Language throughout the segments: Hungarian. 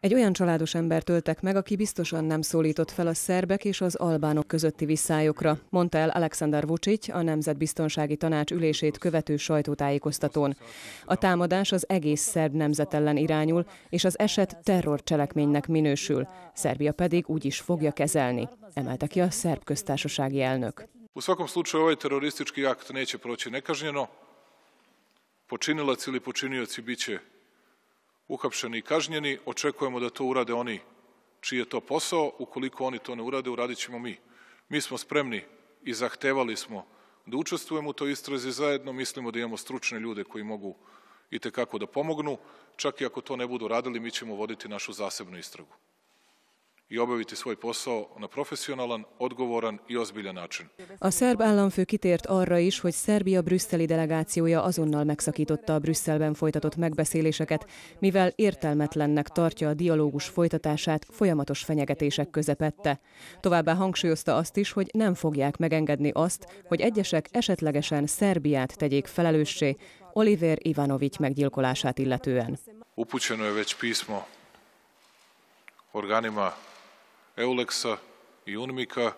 Egy olyan családos embert töltek meg, aki biztosan nem szólított fel a szerbek és az albánok közötti visszájokra, mondta el Alexander Vucic a Nemzetbiztonsági Tanács ülését követő sajtótájékoztatón. A támadás az egész szerb nemzet ellen irányul, és az eset terrorcselekménynek minősül. Szerbia pedig úgy is fogja kezelni, emelte ki a szerb köztársasági elnök. U akt neće proći uhapšeni i kažnjeni, očekujemo da to urade oni čiji je to posao, ukoliko oni to ne urade, uradit ćemo mi. Mi smo spremni i zahtevali smo da učestvujemo u toj istrazi zajedno, mislimo da imamo stručne ljude koji mogu i tekako da pomognu, čak i ako to ne budu radili, mi ćemo voditi našu zasebnu istragu. i obaviti svoj posao na profesionalan, odgovoran i ozbiljan način. A szerb államfő kitért arra is, hogy Szerbia brüsszeli delegációja azonnal megszakította a Brüsszelben folytatott megbeszéléseket, mivel értelmetlennek tartja a dialógus folytatását folyamatos fenyegetések közepette. Továbbá hangsúlyozta azt is, hogy nem fogják megengedni azt, hogy egyesek esetlegesen Szerbiát tegyék felelőssé Oliver Ivanovic meggyilkolását illetően. Upućeno je već pismo organima Euleksa i Unmika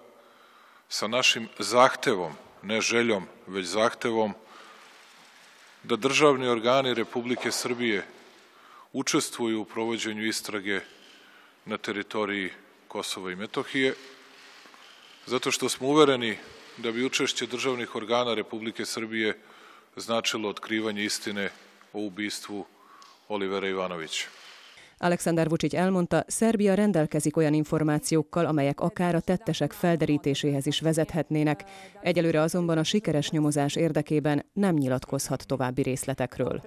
sa našim zahtevom, ne željom, već zahtevom da državni organi Republike Srbije učestvuju u provođenju istrage na teritoriji Kosova i Metohije, zato što smo uvereni da bi učešće državnih organa Republike Srbije značilo otkrivanje istine o ubistvu Olivera Ivanovića. Alexander Vucic elmondta, Szerbia rendelkezik olyan információkkal, amelyek akár a tettesek felderítéséhez is vezethetnének, egyelőre azonban a sikeres nyomozás érdekében nem nyilatkozhat további részletekről.